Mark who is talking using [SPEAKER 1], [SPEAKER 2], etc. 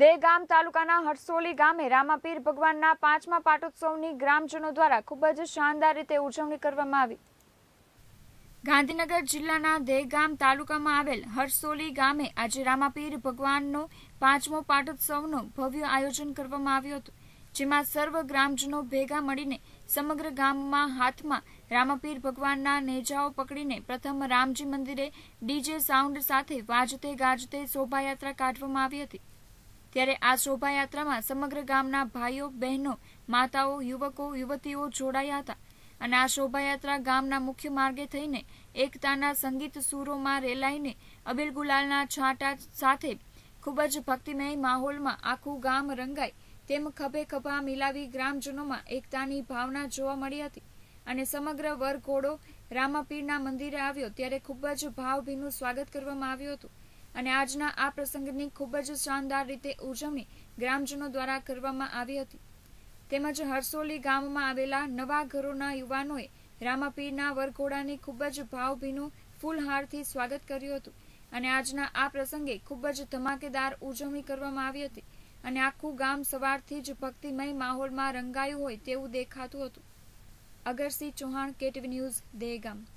[SPEAKER 1] દેગામ તાલુકાના હરસોલી ગામે રામાપીર ભગવાનના પાંચમા પાટોત્સવની ગ્રામજનો દ્વારા ખૂબ જ શાનદાર રીતે ઉજવણી કરવામાં આવી ગાંધીનગર જિલ્લાના દેગામ તાલુકામાં આવેલ હરસોલી ગામે આજે રામાપીર ભગવાનનો પાંચમો પાટોત્સવનું ભવ્ય આયોજન કરવામાં આવ્યું હતું જેમાં સર્વ ગ્રામજનો ભેગા મળીને સમગ્ર ગામમાં હાથમાં રામાપીર ભગવાનના નેજાઓ પકડીને પ્રથમ રામજી મંદિરે ડીજે સાઉન્ડ સાથે વાજતે ગાજતે શોભાયાત્રા કાઢવામાં આવી હતી ત્યારે આ શોભાયાત્રામાં સમગ્ર ગામના ભાઈઓ બહેનો માતાઓ યુવકો યુવતીઓ જોડાયા હતા અને આ શોભાયાત્રા ગામના મુખ્ય માર્ગે થઈને એકતાના સંગીત સૂરોમાં રેલાઈને અબીલ ગુલાલના છાંટા સાથે ખૂબ જ ભક્તિમય માહોલમાં આખું ગામ રંગાય તેમ ખભે ખભા મિલાવી ગ્રામજનોમાં એકતાની ભાવના જોવા મળી હતી અને સમગ્ર વરઘોડો રામાપીરના મંદિરે આવ્યો ત્યારે ખૂબ જ ભાવભીનું સ્વાગત કરવામાં આવ્યું હતું અને આજના આ પ્રસંગની ખૂબ જ શાનદાર રીતે ઉજવણી ગ્રામજનો દ્વારા કરવામાં આવી હતી તેમજ હરસોલી ગામમાં આવેલા નવા ઘરોના યુવાનોએ રામાપીરના વરઘોડાની ખૂબ જ ભાવભીનું ફૂલહારથી સ્વાગત કર્યું હતું અને આજના આ પ્રસંગે ખૂબ જ ધમાકેદાર ઉજવણી કરવામાં આવી હતી અને આખું ગામ સવારથી જ ભક્તિમય માહોલમાં રંગાયું હોય તેવું દેખાતું હતું અગરસિંહ ચૌહાણ કેટવી ન્યૂઝ દેહગામ